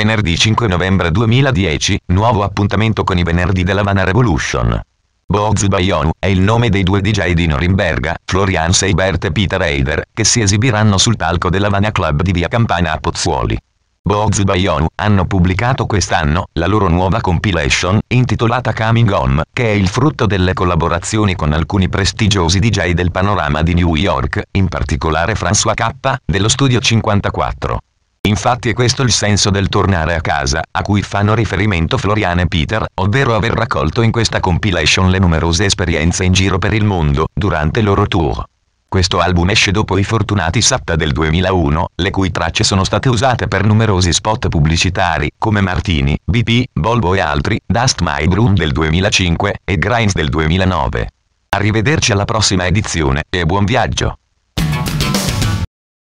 venerdì 5 novembre 2010, nuovo appuntamento con i venerdì della Vana Revolution. Bozu Bayonu è il nome dei due DJ di Norimberga, Florian Seibert e Peter Eider, che si esibiranno sul palco della Vana Club di via Campana a Pozzuoli. Bozu Bayonu hanno pubblicato quest'anno la loro nuova compilation, intitolata Coming Home, che è il frutto delle collaborazioni con alcuni prestigiosi DJ del panorama di New York, in particolare François K, dello Studio 54. Infatti è questo il senso del tornare a casa, a cui fanno riferimento Florian e Peter, ovvero aver raccolto in questa compilation le numerose esperienze in giro per il mondo, durante il loro tour. Questo album esce dopo i fortunati Satta del 2001, le cui tracce sono state usate per numerosi spot pubblicitari, come Martini, BP, Volvo e altri, Dust My Broom del 2005 e Grinds del 2009. Arrivederci alla prossima edizione e buon viaggio!